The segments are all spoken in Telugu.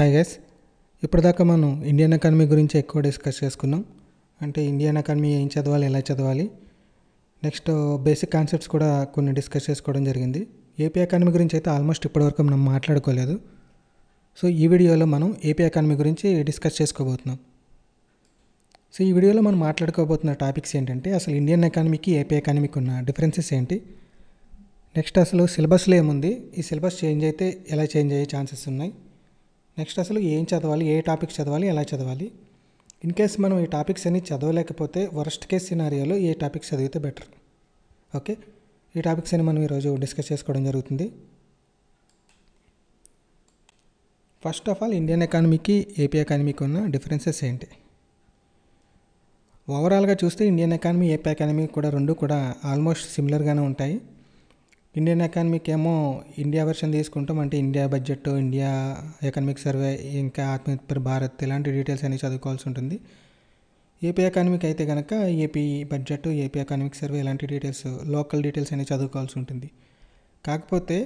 హాయ్ గైస్ ఇప్పటిదాకా మనం ఇండియన్ ఎకానమీ గురించి ఎక్కువ డిస్కస్ చేసుకున్నాం అంటే ఇండియన్ ఎకానమీ ఏం చదవాలి ఎలా చదవాలి నెక్స్ట్ బేసిక్ కాన్సెప్ట్స్ కూడా కొన్ని డిస్కస్ చేసుకోవడం జరిగింది ఏపీ ఎకానమీ గురించి అయితే ఆల్మోస్ట్ ఇప్పటివరకు మనం మాట్లాడుకోలేదు సో ఈ వీడియోలో మనం ఏపీ ఎకానమీ గురించి డిస్కస్ చేసుకోబోతున్నాం సో ఈ వీడియోలో మనం మాట్లాడుకోబోతున్న టాపిక్స్ ఏంటంటే అసలు ఇండియన్ ఎకానమీకి ఏపీ ఎకానమీకి ఉన్న డిఫరెన్సెస్ ఏంటి నెక్స్ట్ అసలు సిలబస్లో ఏముంది ఈ సిలబస్ చేంజ్ అయితే ఎలా చేంజ్ అయ్యే ఛాన్సెస్ ఉన్నాయి నెక్స్ట్ అసలు ఏం చదవాలి ఏ టాపిక్ చదవాలి ఎలా చదవాలి ఇన్ కేస్ మనం ఈ టాపిక్స్ అన్ని చదవలేకపోతే వరస్ట్ కేస్ సినారియోలో ఏ టాపిక్స్ చదివితే బెటర్ ఓకే ఈ టాపిక్స్ అని మనం ఈరోజు డిస్కస్ చేసుకోవడం జరుగుతుంది ఫస్ట్ ఆఫ్ ఆల్ ఇండియన్ ఎకానమీకి ఏపీ ఎకానమీకి ఉన్న డిఫరెన్సెస్ ఏంటి ఓవరాల్గా చూస్తే ఇండియన్ ఎకానమీ ఏపీ ఎకానమీ కూడా రెండు కూడా ఆల్మోస్ట్ సిమిలర్గానే ఉంటాయి ఇండియన్ ఎకానమీకి ఏమో ఇండియా వెర్షన్ తీసుకుంటాం అంటే India budget India economic survey ఇంకా ఆత్మనిర్భర్ భారత్ ఇలాంటి డీటెయిల్స్ అనేవి చదువుకోవాల్సి ఉంటుంది ఏపీ ఎకానమీకి అయితే కనుక AP budget AP economic survey ఇలాంటి డీటెయిల్స్ లోకల్ డీటెయిల్స్ అనేవి చదువుకోవాల్సి ఉంటుంది కాకపోతే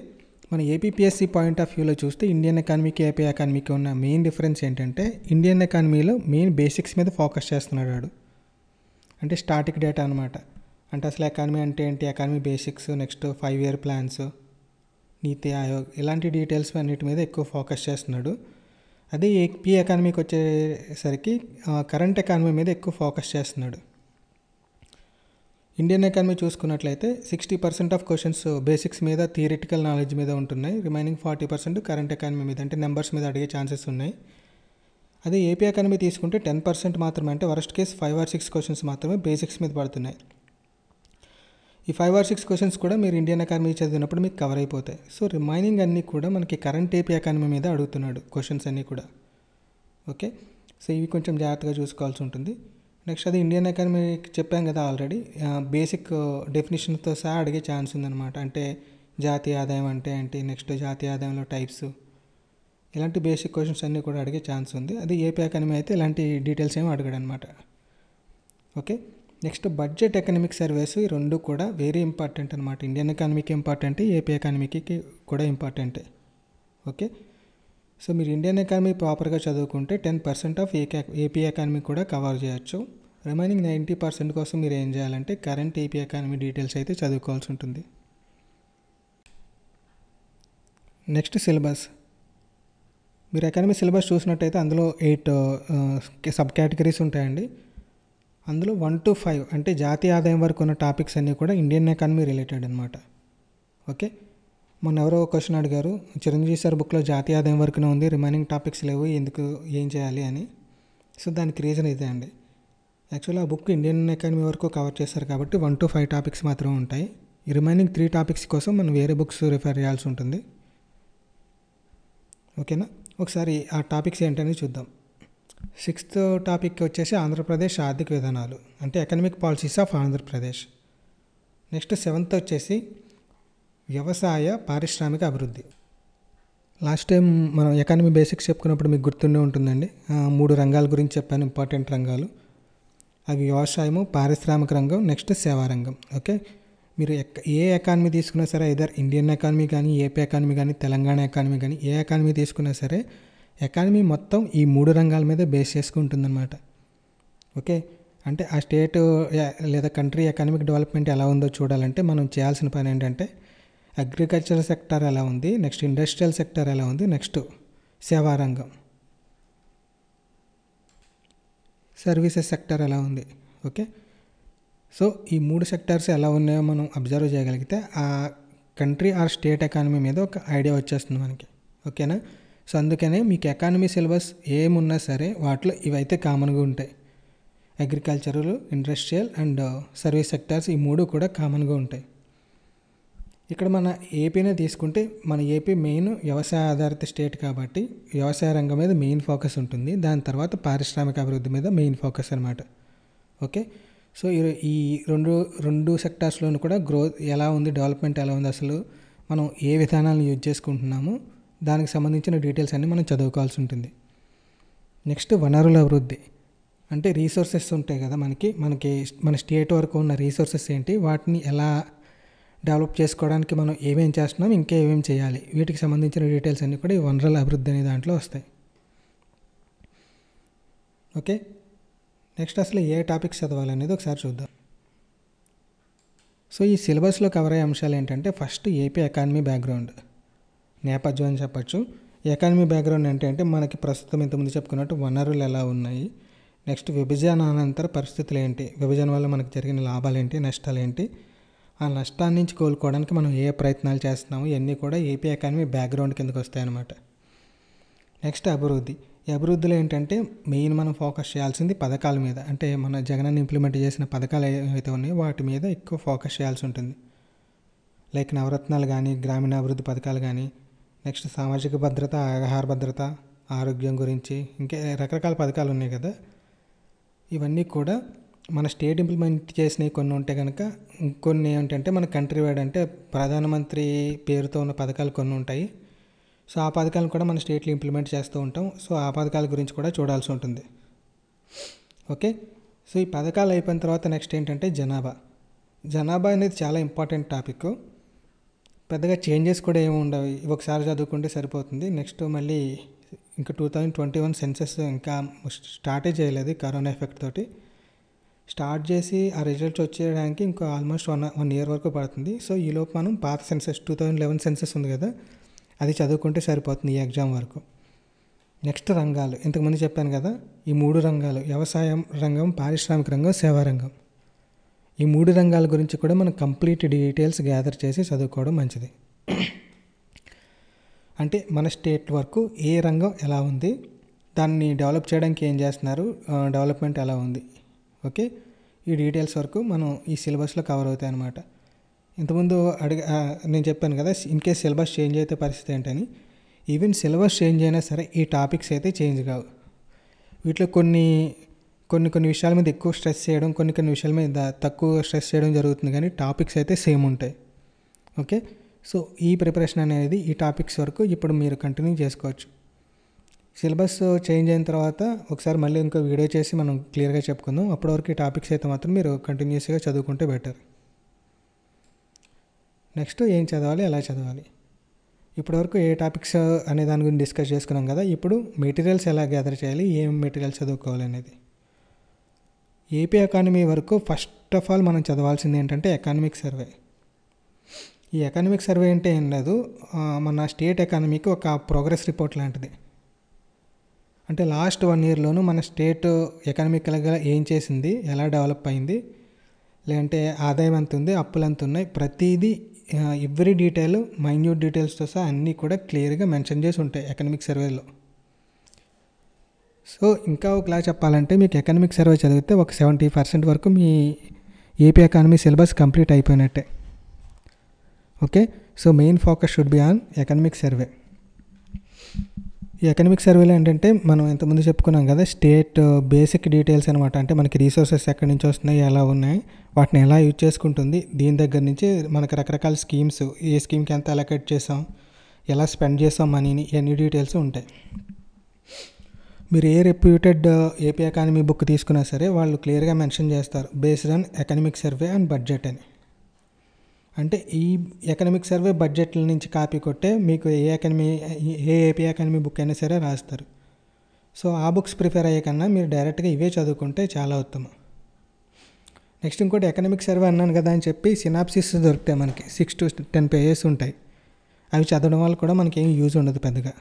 మన ఏపీపీఎస్సీ పాయింట్ ఆఫ్ వ్యూలో చూస్తే ఇండియన్ ఎకానమీకి ఏపీ ఎకానమీకి ఉన్న మెయిన్ డిఫరెన్స్ ఏంటంటే ఇండియన్ ఎకానమీలో మెయిన్ బేసిక్స్ మీద ఫోకస్ చేస్తున్నాడు అంటే స్టాటిక్ డేటా అనమాట అంటే అసలు ఎకానమీ అంటే ఏంటి economy basics next five year plans NITI Aayog ఇలాంటి డీటెయిల్స్ అన్నిటి మీద ఎక్కువ ఫోకస్ చేస్తున్నాడు అదే ఏపీ ఎకానమీకి వచ్చేసరికి కరెంట్ ఎకానమీ మీద ఎక్కువ ఫోకస్ చేస్తున్నాడు ఇండియన్ ఎకానమీ చూసుకున్నట్లయితే sixty percent of questions basics మీద థియరిటికల్ నాలెడ్జ్ మీద ఉంటున్నాయి remaining forty percent current economy మీద అంటే నెంబర్స్ మీద అడిగే ఛాన్సెస్ ఉన్నాయి అదే ఏపీ ఎకానమీ తీసుకుంటే టెన్ పర్సెంట్ మాత్రమే అంటే worst case five or six questions మాత్రమే బేసిక్స్ మీద పడుతున్నాయి ఈ ఫైవ్ ఆర్ సిక్స్ క్వశ్చన్స్ కూడా మీరు ఇండియన్ అకాడమీ చదివినప్పుడు మీకు కవర్ అయిపోతాయి సో రిమైనింగ్ అన్నీ కూడా మనకి కరెంట్ ఏపీ అకాడమీ మీద అడుగుతున్నాడు క్వశ్చన్స్ అన్నీ కూడా ఓకే సో ఇవి కొంచెం జాగ్రత్తగా చూసుకోవాల్సి ఉంటుంది నెక్స్ట్ అది ఇండియన్ అకాడమీ చెప్పాం కదా ఆల్రెడీ బేసిక్ డెఫినేషన్తో సహా అడిగే ఛాన్స్ ఉందన్నమాట అంటే జాతీయ ఆదాయం అంటే ఏంటి నెక్స్ట్ జాతీయ ఆదాయంలో టైప్స్ ఇలాంటి బేసిక్ క్వశ్చన్స్ అన్నీ కూడా అడిగే ఛాన్స్ ఉంది అది ఏపీ అకాడమీ అయితే ఇలాంటి డీటెయిల్స్ ఏమి అడగడనమాట okay next budget economic surveys ఈ రెండు కూడా వెరీ ఇంపార్టెంట్ అనమాట ఇండియన్ ఎకానమీకి ఇంపార్టెంట్ ఏపీ ఎకానమీకి కూడా ఇంపార్టెంటే ఓకే సో మీరు ఇండియన్ ఎకానమీ ప్రాపర్గా చదువుకుంటే టెన్ పర్సెంట్ ఆఫ్ ఏకే ఏపీ ఎకానమీ కూడా కవర్ చేయొచ్చు రిమైనింగ్ నైంటీ పర్సెంట్ కోసం మీరు ఏం చేయాలంటే కరెంట్ ఏపీ ఎకానమీ డీటెయిల్స్ అయితే చదువుకోవాల్సి ఉంటుంది నెక్స్ట్ సిలబస్ మీరు ఎకానమీ సిలబస్ చూసినట్టయితే అందులో ఎయిట్ సబ్ కేటగిరీస్ ఉంటాయండి అందులో వన్ టు ఫైవ్ అంటే జాతీయ ఆదాయం వరకు ఉన్న టాపిక్స్ అన్నీ కూడా ఇండియన్ ఎకానమీ రిలేటెడ్ అనమాట ఓకే మొన్న ఎవరో క్వశ్చన్ అడిగారు చిరంజీవి సార్ బుక్లో జాతీయ ఆదాయం వరకునే ఉంది రిమైనింగ్ టాపిక్స్ లేవు ఎందుకు ఏం చేయాలి అని సో దానికి రీజన్ ఇదే అండి యాక్చువల్లీ ఆ బుక్ ఇండియన్ ఎకానమీ వరకు కవర్ చేస్తారు కాబట్టి వన్ టు ఫైవ్ టాపిక్స్ మాత్రమే ఉంటాయి ఈ రిమైనింగ్ త్రీ టాపిక్స్ కోసం మనం వేరే బుక్స్ రిఫర్ చేయాల్సి ఉంటుంది ఓకేనా ఒకసారి ఆ టాపిక్స్ ఏంటనేది చూద్దాం సిక్స్త్ టాపిక్ వచ్చేసి ఆంధ్రప్రదేశ్ ఆర్థిక విధానాలు అంటే economic policies of Andhra Pradesh next seventh వచ్చేసి వ్యవసాయ పారిశ్రామిక అభివృద్ధి లాస్ట్ టైం మనం ఎకానమీ బేసిక్స్ చెప్పుకున్నప్పుడు మీకు గుర్తుండే ఉంటుందండి మూడు రంగాల గురించి చెప్పాను ఇంపార్టెంట్ రంగాలు అవి వ్యవసాయము పారిశ్రామిక రంగం నెక్స్ట్ సేవా రంగం ఓకే మీరు ఏ ఎకానమీ తీసుకున్నా సరే ఇదర్ ఇండియన్ ఎకానమీ కానీ ఏపీ ఎకానమీ కానీ తెలంగాణ ఎకానమీ కానీ ఏ ఎకానమీ తీసుకున్నా సరే ఎకానమీ మొత్తం ఈ మూడు రంగాల మీద బేస్ చేసుకుంటుందన్నమాట ఓకే అంటే ఆ స్టేట్ లేదా కంట్రీ ఎకనామిక్ డెవలప్మెంట్ ఎలా ఉందో చూడాలంటే మనం చేయాల్సిన పని ఏంటంటే అగ్రికల్చర్ సెక్టర్ ఎలా ఉంది నెక్స్ట్ ఇండస్ట్రియల్ సెక్టర్ ఎలా ఉంది నెక్స్ట్ సేవారంగం సర్వీసెస్ సెక్టర్ ఎలా ఉంది ఓకే సో ఈ మూడు సెక్టార్స్ ఎలా ఉన్నాయో మనం అబ్జర్వ్ చేయగలిగితే ఆ కంట్రీ ఆర్ స్టేట్ ఎకానమీ మీద ఒక ఐడియా వచ్చేస్తుంది మనకి ఓకేనా సో అందుకనే మీకు ఎకానమీ సిలబస్ ఏమున్నా సరే వాటిలో ఇవైతే కామన్గా ఉంటాయి agricultural industrial and uh, service sectors ఈ మూడు కూడా కామన్గా ఉంటాయి ఇక్కడ మన ఏపీనే తీసుకుంటే మన ఏపీ మెయిన్ వ్యవసాయ ఆధారిత స్టేట్ కాబట్టి వ్యవసాయ రంగం మీద మెయిన్ ఫోకస్ ఉంటుంది దాని తర్వాత పారిశ్రామిక అభివృద్ధి మీద మెయిన్ ఫోకస్ అనమాట ఓకే సో ఈ రెండు రెండు సెక్టార్స్లోనూ కూడా గ్రోత్ ఎలా ఉంది డెవలప్మెంట్ ఎలా ఉంది అసలు మనం ఏ విధానాలను యూజ్ చేసుకుంటున్నాము దానికి సంబంధించిన డీటెయిల్స్ అన్నీ మనం చదువుకోవాల్సి ఉంటుంది నెక్స్ట్ వనరుల అభివృద్ధి అంటే రీసోర్సెస్ ఉంటాయి కదా మనకి మనకి మన స్టేట్ వరకు ఉన్న రీసోర్సెస్ ఏంటి వాటిని ఎలా డెవలప్ చేసుకోవడానికి మనం ఏమేం చేస్తున్నాం ఇంకా ఏమేం చేయాలి వీటికి సంబంధించిన డీటెయిల్స్ అన్నీ కూడా ఈ వనరుల అభివృద్ధి అనే దాంట్లో వస్తాయి ఓకే నెక్స్ట్ అసలు ఏ టాపిక్స్ చదవాలనేది ఒకసారి చూద్దాం సో ఈ సిలబస్లో కవర్ అయ్యే అంశాలు ఏంటంటే ఫస్ట్ ఏపీ అకాడమీ బ్యాక్గ్రౌండ్ నేపథ్యం అని చెప్పచ్చు ఎకానమీ బ్యాక్గ్రౌండ్ ఏంటంటే మనకి ప్రస్తుతం ఇంతకుముందు చెప్పుకున్నట్టు వనరులు ఎలా ఉన్నాయి నెక్స్ట్ విభజన అనంతర పరిస్థితులు ఏంటి విభజన వల్ల మనకు జరిగిన లాభాలు ఏంటి నష్టాలు ఏంటి ఆ నష్టాన్ని నుంచి కోలుకోవడానికి మనం ఏ ప్రయత్నాలు చేస్తున్నాము ఇవన్నీ కూడా ఏపీ ఎకానమీ బ్యాక్గ్రౌండ్ కిందకు వస్తాయన్నమాట నెక్స్ట్ అభివృద్ధి ఈ అభివృద్ధిలో ఏంటంటే మెయిన్ మనం ఫోకస్ చేయాల్సింది పథకాల మీద అంటే మన జగన్ ఇంప్లిమెంట్ చేసిన పథకాలు ఏవైతే ఉన్నాయో వాటి మీద ఎక్కువ ఫోకస్ చేయాల్సి ఉంటుంది లైక్ నవరత్నాలు కానీ గ్రామీణాభివృద్ధి పథకాలు కానీ నెక్స్ట్ సామాజిక భద్రత ఆహార భద్రత ఆరోగ్యం గురించి ఇంకా రకరకాల పథకాలు ఉన్నాయి కదా ఇవన్నీ కూడా మన స్టేట్ ఇంప్లిమెంట్ చేసినవి కొన్ని ఉంటే కనుక ఇంకొన్ని ఏంటంటే మన కంట్రీ వైడ్ అంటే ప్రధానమంత్రి పేరుతో ఉన్న పథకాలు కొన్ని ఉంటాయి సో ఆ పథకాలను కూడా మన స్టేట్లో ఇంప్లిమెంట్ చేస్తూ ఉంటాం సో ఆ పథకాల గురించి కూడా చూడాల్సి ఉంటుంది ఓకే సో ఈ పథకాలు అయిపోయిన తర్వాత నెక్స్ట్ ఏంటంటే జనాభా జనాభా అనేది చాలా ఇంపార్టెంట్ టాపిక్ పెద్దగా చేంజెస్ కూడా ఏమి ఉండవు ఒకసారి చదువుకుంటే సరిపోతుంది నెక్స్ట్ మళ్ళీ ఇంకా two thousand twenty one census ఇంకా స్టార్టే చేయలేదు కరోనా ఎఫెక్ట్ తోటి స్టార్ట్ చేసి ఆ రిజల్ట్స్ వచ్చేయడానికి ఇంకా ఆల్మోస్ట్ వన్ వన్ ఇయర్ వరకు పడుతుంది సో ఈలోపు మనం పాత census two thousand eleven census ఉంది కదా అది చదువుకుంటే సరిపోతుంది ఈ ఎగ్జామ్ వరకు నెక్స్ట్ రంగాలు ఇంతకుముందు చెప్పాను కదా ఈ మూడు రంగాలు వ్యవసాయం రంగం పారిశ్రామిక రంగం సేవా రంగం ఈ మూడు రంగాల గురించి కూడా మనం కంప్లీట్ డీటెయిల్స్ గ్యాదర్ చేసి చదువుకోవడం మంచిది అంటే మన స్టేట్ వరకు ఏ రంగం ఎలా ఉంది దాన్ని డెవలప్ చేయడానికి ఏం చేస్తున్నారు డెవలప్మెంట్ ఎలా ఉంది ఓకే ఈ డీటెయిల్స్ వరకు మనం ఈ సిలబస్లో కవర్ అవుతాయి అన్నమాట ఇంతకుముందు అడిగ నేను చెప్పాను కదా ఇన్ కేస్ సిలబస్ చేంజ్ అయితే పరిస్థితి ఏంటని ఈవెన్ సిలబస్ చేంజ్ అయినా సరే ఈ టాపిక్స్ అయితే చేంజ్ కావు వీటిలో కొన్ని కొన్ని కొన్ని విషయాల మీద ఎక్కువ స్ట్రెస్ చేయడం కొన్ని కొన్ని విషయాల మీద తక్కువ స్ట్రెస్ చేయడం జరుగుతుంది కానీ టాపిక్స్ అయితే సేమ్ ఉంటాయి ఓకే సో ఈ ప్రిపరేషన్ అనేది ఈ టాపిక్స్ వరకు ఇప్పుడు మీరు కంటిన్యూ చేసుకోవచ్చు సిలబస్ చేంజ్ అయిన తర్వాత ఒకసారి మళ్ళీ ఇంకో వీడియో చేసి మనం క్లియర్గా చెప్పుకుందాం అప్పటివరకు ఈ టాపిక్స్ అయితే మాత్రం మీరు కంటిన్యూస్గా చదువుకుంటే బెటర్ నెక్స్ట్ ఏం చదవాలి ఎలా చదవాలి ఇప్పటివరకు ఏ టాపిక్స్ అనే దాని గురించి డిస్కస్ చేసుకున్నాం కదా ఇప్పుడు మెటీరియల్స్ ఎలా గ్యాదర్ చేయాలి ఏం మెటీరియల్స్ చదువుకోవాలి అనేది ఏపీ ఎకానమీ వరకు ఫస్ట్ ఆఫ్ ఆల్ మనం చదవాల్సింది ఏంటంటే ఎకానమిక్ సర్వే ఈ ఎకానమిక్ సర్వే అంటే ఏం లేదు మన స్టేట్ ఎకానమీకి ఒక ప్రోగ్రెస్ రిపోర్ట్ లాంటిది అంటే లాస్ట్ వన్ ఇయర్లోనూ మన స్టేట్ ఎకనామికల్గా ఏం చేసింది ఎలా డెవలప్ అయింది లేదంటే ఆదాయం ఎంత ఉంది అప్పులు ఎంత ఉన్నాయి ప్రతిదీ ఎవ్రీ డీటెయిల్ మైన్యూట్ డీటెయిల్స్తో సహా అన్నీ కూడా క్లియర్గా మెన్షన్ చేసి ఉంటాయి ఎకనామిక్ సర్వేలో సో ఇంకా ఒకలా చెప్పాలంటే మీకు ఎకనామిక్ సర్వే చదివితే ఒక సెవెంటీ పర్సెంట్ వరకు మీ ఏపీ ఎకానమీ సిలబస్ కంప్లీట్ అయిపోయినట్టే okay so main focus should be on economic survey ఈ ఎకనామిక్ సర్వేలో ఏంటంటే మనం ఇంతకుముందు చెప్పుకున్నాం కదా స్టేట్ బేసిక్ డీటెయిల్స్ అనమాట అంటే మనకి రీసోర్సెస్ ఎక్కడి నుంచి వస్తున్నాయి ఎలా ఉన్నాయి వాటిని ఎలా యూజ్ చేసుకుంటుంది దీని దగ్గర నుంచి మనకు రకరకాల స్కీమ్స్ ఏ స్కీమ్కి ఎంత అలొకేట్ చేసాం ఎలా స్పెండ్ చేసాం మనీని ఎన్ని డీటెయిల్స్ ఉంటాయి మీరు ఏ రెప్యూటెడ్ ఏపీ ఎకానమీ బుక్ తీసుకున్నా సరే వాళ్ళు క్లియర్గా మెన్షన్ చేస్తారు based on economic survey and budget అని అంటే ఈ ఎకనమిక్ సర్వే బడ్జెట్ల నుంచి కాపీ కొట్టే మీకు ఏ ఎకనమీ ఏ ఏపీ ఎకానమీ బుక్ అయినా సరే రాస్తారు సో ఆ బుక్స్ ప్రిఫర్ అయ్యే కన్నా మీరు డైరెక్ట్గా ఇవే చదువుకుంటే చాలా ఉత్తమం నెక్స్ట్ ఇంకోటి ఎకనమిక్ సర్వే అన్నాను కదా అని చెప్పి సినాప్సిస్ దొరుకుతాయి మనకి సిక్స్ టు టెన్ పేజెస్ ఉంటాయి అవి చదవడం వల్ల కూడా మనకి ఏం యూజ్ ఉండదు పెద్దగా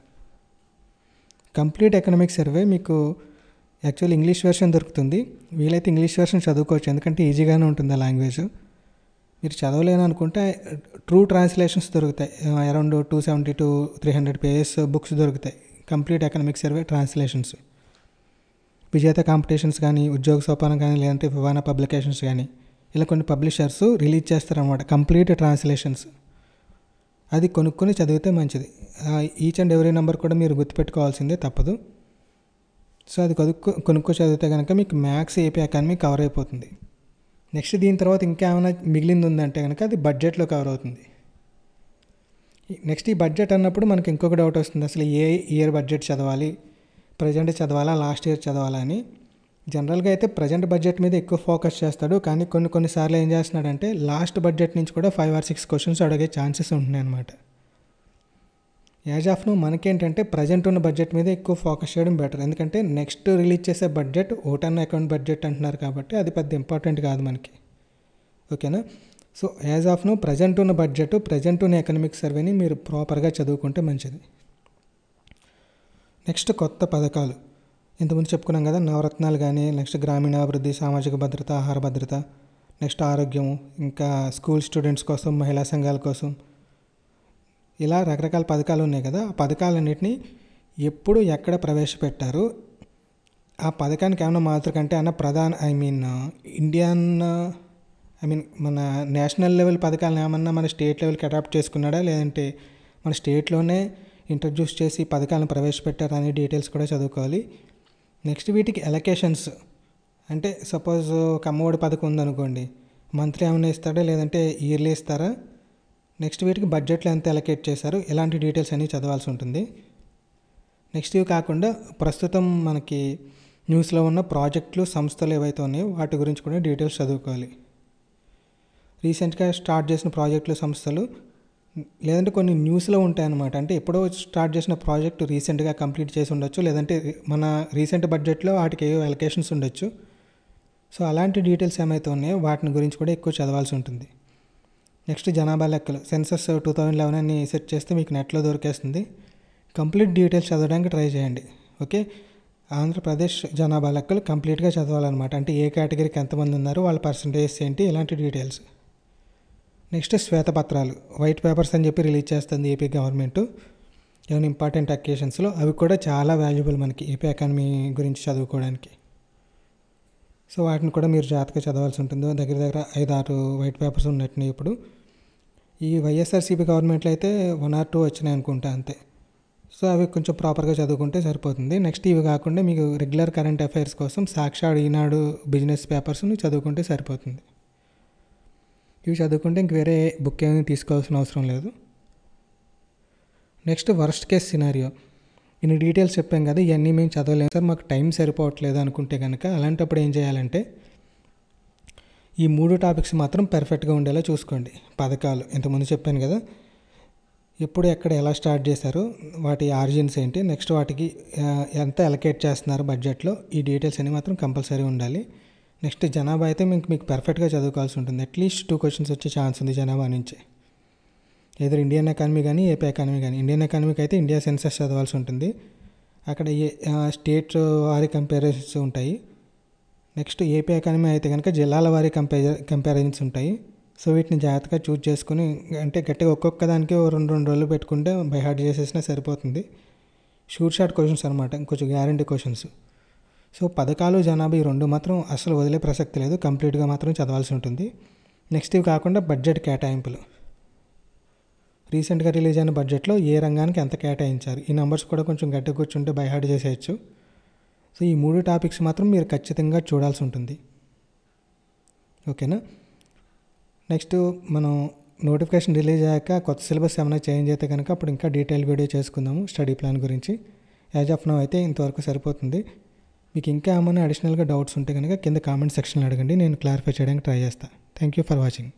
కంప్లీట్ ఎకనామిక్ సర్వే మీకు యాక్చువల్ ఇంగ్లీష్ వెర్షన్ దొరుకుతుంది వీలైతే ఇంగ్లీష్ వెర్షన్ చదువుకోవచ్చు ఎందుకంటే ఈజీగానే ఉంటుంది ఆ లాంగ్వేజ్ మీరు చదవలేను అనుకుంటే ట్రూ ట్రాన్స్లేషన్స్ దొరుకుతాయి around two seventy two three hundred pages books దొరుకుతాయి complete economic survey translations Vijetha competitions కానీ ఉద్యోగ సోపానం కానీ లేదంటే వివాన పబ్లికేషన్స్ కానీ ఇలా కొన్ని పబ్లిషర్స్ రిలీజ్ చేస్తారన్నమాట కంప్లీట్ ట్రాన్స్లేషన్స్ అది కొనుక్కొని చదివితే మంచిది ఈచ్ అండ్ ఎవరీ నెంబర్ కూడా మీరు గుర్తుపెట్టుకోవాల్సిందే తప్పదు సో అది కొనుక్కు కొనుక్కొని చదివితే కనుక మీకు మ్యాథ్స్ ఏపీ అకాడమీ కవర్ అయిపోతుంది నెక్స్ట్ దీని తర్వాత ఇంకా ఏమైనా మిగిలింది ఉందంటే కనుక అది బడ్జెట్లో కవర్ అవుతుంది నెక్స్ట్ ఈ బడ్జెట్ అన్నప్పుడు మనకి ఇంకొక డౌట్ వస్తుంది అసలు ఏ ఇయర్ బడ్జెట్ చదవాలి ప్రజెంట్ చదవాలా లాస్ట్ ఇయర్ చదవాలా అని జనరల్గా అయితే ప్రజెంట్ బడ్జెట్ మీద ఎక్కువ ఫోకస్ చేస్తాడు కానీ కొన్ని కొన్నిసార్లు ఏం చేస్తున్నాడంటే లాస్ట్ బడ్జెట్ నుంచి కూడా ఫైవ్ ఆర్ సిక్స్ క్వశ్చన్స్ అడిగే ఛాన్సెస్ ఉంటున్నాయి అనమాట యాజ్ ఆఫ్ నువ్వు మనకేంటంటే ప్రజెంట్ ఉన్న బడ్జెట్ మీద ఎక్కువ ఫోకస్ చేయడం బెటర్ ఎందుకంటే నెక్స్ట్ రిలీజ్ చేసే బడ్జెట్ ఓటన్ అకౌంట్ బడ్జెట్ అంటున్నారు కాబట్టి అది పెద్ద ఇంపార్టెంట్ కాదు మనకి ఓకేనా సో యాజ్ ఆఫ్ నువ్వు ప్రజెంట్ ఉన్న బడ్జెట్ ప్రజెంట్ ఉన్న ఎకనామిక్ సర్వేని మీరు ప్రాపర్గా చదువుకుంటే మంచిది నెక్స్ట్ కొత్త పథకాలు ఇంతకుముందు చెప్పుకున్నాం కదా నవరత్నాలు కానీ నెక్స్ట్ గ్రామీణాభివృద్ధి సామాజిక భద్రత ఆహార భద్రత నెక్స్ట్ ఆరోగ్యం ఇంకా స్కూల్ స్టూడెంట్స్ కోసం మహిళా సంఘాల కోసం ఇలా రకరకాల పథకాలు ఉన్నాయి కదా ఆ పథకాలన్నింటినీ ఎప్పుడు ఎక్కడ ప్రవేశపెట్టారు ఆ పథకానికి ఏమైనా మాత్రం కంటే అన్న ప్రధాన I mean Indian I mean మన నేషనల్ లెవెల్ పథకాలను ఏమన్నా మన స్టేట్ లెవెల్కి అడాప్ట్ చేసుకున్నాడా లేదంటే మన స్టేట్లోనే ఇంట్రడ్యూస్ చేసి పథకాలను ప్రవేశపెట్టారా అనే డీటెయిల్స్ కూడా చదువుకోవాలి నెక్స్ట్ వీటికి ఎలకేషన్స్ అంటే సపోజ్ ఒక అమ్మఒడి పథకం ఉందనుకోండి మంత్లీ ఏమైనా ఇస్తాడా లేదంటే ఇయర్లీ ఇస్తారా నెక్స్ట్ వీటికి బడ్జెట్లు ఎంత ఎలకేట్ చేశారు ఇలాంటి డీటెయిల్స్ అన్నీ చదవాల్సి ఉంటుంది నెక్స్ట్ ఇవి కాకుండా ప్రస్తుతం మనకి న్యూస్లో ఉన్న ప్రాజెక్టులు సంస్థలు ఏవైతే ఉన్నాయో వాటి గురించి కూడా డీటెయిల్స్ చదువుకోవాలి రీసెంట్గా స్టార్ట్ చేసిన ప్రాజెక్టులు సంస్థలు లేదంటే కొన్ని న్యూస్లో ఉంటాయన్నమాట అంటే ఎప్పుడో స్టార్ట్ చేసిన ప్రాజెక్ట్ రీసెంట్గా కంప్లీట్ చేసి ఉండొచ్చు లేదంటే మన రీసెంట్ బడ్జెట్లో వాటికి ఏవో అలొకేషన్స్ ఉండొచ్చు సో అలాంటి డీటెయిల్స్ ఏమైతే ఉన్నాయో వాటిని గురించి కూడా ఎక్కువ చదవాల్సి ఉంటుంది నెక్స్ట్ జనాభా లెక్కలు సెన్సస్ టూ థౌజండ్ లెవెన్ అని సెట్ చేస్తే మీకు నెట్లో దొరికేస్తుంది కంప్లీట్ డీటెయిల్స్ చదవడానికి ట్రై చేయండి ఓకే ఆంధ్రప్రదేశ్ జనాభా లెక్కలు కంప్లీట్గా చదవాలన్నమాట అంటే ఏ కేటగిరీకి ఎంతమంది ఉన్నారు వాళ్ళ పర్సంటేజ్ ఏంటి ఇలాంటి డీటెయిల్స్ నెక్స్ట్ శ్వేతపత్రాలు వైట్ పేపర్స్ అని చెప్పి రిలీజ్ చేస్తుంది ఏపీ గవర్నమెంట్ ఏమైనా ఇంపార్టెంట్ అకేషన్స్లో అవి కూడా చాలా వాల్యుబుల్ మనకి ఏపీ ఎకానమీ గురించి చదువుకోవడానికి సో వాటిని కూడా మీరు జాగ్రత్తగా చదవాల్సి ఉంటుంది దగ్గర దగ్గర ఐదు ఆరు వైట్ పేపర్స్ ఉన్నట్టున్నాయి ఇప్పుడు ఈ వైఎస్ఆర్సీపీ గవర్నమెంట్లో అయితే వన్ ఆర్ టూ వచ్చినాయి అనుకుంటా అంతే సో అవి కొంచెం ప్రాపర్గా చదువుకుంటే సరిపోతుంది నెక్స్ట్ ఇవి కాకుండా మీకు రెగ్యులర్ కరెంట్ అఫైర్స్ కోసం సాక్షాడు ఈనాడు బిజినెస్ పేపర్స్ని చదువుకుంటే సరిపోతుంది ఇవి చదువుకుంటే ఇంక వేరే బుక్ ఏమీ తీసుకోవాల్సిన అవసరం లేదు నెక్స్ట్ వర్స్ట్ కేస్ సినారియో ఇన్ని డీటెయిల్స్ చెప్పాం కదా ఇవన్నీ మేము చదవలేము సార్ మాకు టైం సరిపోవట్లేదు అనుకుంటే కనుక అలాంటప్పుడు ఏం చేయాలంటే ఈ మూడు టాపిక్స్ మాత్రం పర్ఫెక్ట్గా ఉండేలా చూసుకోండి పథకాలు ఇంతకుముందు చెప్పాను కదా ఎప్పుడు ఎక్కడ ఎలా స్టార్ట్ చేశారు వాటి ఆరిజిన్స్ ఏంటి నెక్స్ట్ వాటికి ఎంత అలకేట్ చేస్తున్నారు బడ్జెట్లో ఈ డీటెయిల్స్ అన్నీ మాత్రం కంపల్సరీ ఉండాలి నెక్స్ట్ జనాభా అయితే మీకు మీకు పర్ఫెక్ట్గా చదువుకోవాల్సి ఉంటుంది అట్లీస్ట్ టూ క్వశ్చన్స్ వచ్చే ఛాన్స్ ఉంది జనాభా నుంచి ఏదో ఇండియన్ ఎకానమీ కానీ ఏపీ ఎకానమీ కానీ ఇండియన్ ఎకానమీకి అయితే ఇండియా సెన్సెస్ చదవాల్సి ఉంటుంది అక్కడ ఏ స్టేట్ వారి కంపారిజన్స్ ఉంటాయి నెక్స్ట్ ఏపీ ఎకానమీ అయితే కనుక జిల్లాల వారి కంపేర్ కంపారిజన్స్ ఉంటాయి సో వీటిని జాగ్రత్తగా చూజ్ చేసుకుని అంటే గట్టిగా ఒక్కొక్క దానికి రెండు రెండు రోజులు పెట్టుకుంటే బై హార్ట్ చేసేసినా సరిపోతుంది షూర్ షార్ట్ క్వశ్చన్స్ అనమాట కొంచెం గ్యారంటీ క్వశ్చన్స్ సో పథకాలు జనాభా ఈ రెండు మాత్రం అసలు వదిలే ప్రసక్తి లేదు కంప్లీట్గా మాత్రం చదవాల్సి ఉంటుంది నెక్స్ట్ ఇవి కాకుండా బడ్జెట్ కేటాయింపులు రీసెంట్గా రిలీజ్ అయిన బడ్జెట్లో ఏ రంగానికి ఎంత కేటాయించారు ఈ నెంబర్స్ కూడా కొంచెం గట్టి కూర్చుంటే బైహార్డ్ చేసేయచ్చు సో ఈ మూడు టాపిక్స్ మాత్రం మీరు ఖచ్చితంగా చూడాల్సి ఉంటుంది ఓకేనా నెక్స్ట్ మనం నోటిఫికేషన్ రిలీజ్ అయ్యాక కొత్త సిలబస్ ఏమైనా చేంజ్ అయితే కనుక అప్పుడు ఇంకా డీటెయిల్ వీడియో చేసుకుందాము స్టడీ ప్లాన్ గురించి యాజ్ ఆఫ్ నౌ అయితే ఇంతవరకు సరిపోతుంది మీకు ఇంకా ఏమైనా అడిషనల్గా డౌట్స్ ఉంటే కనుక కింద కామెంట్ సెక్షన్లో అడగండి నేను క్లారిఫై చేయడానికి ట్రై చేస్తాను థ్యాంక్ యూ ఫర్ వాచింగ్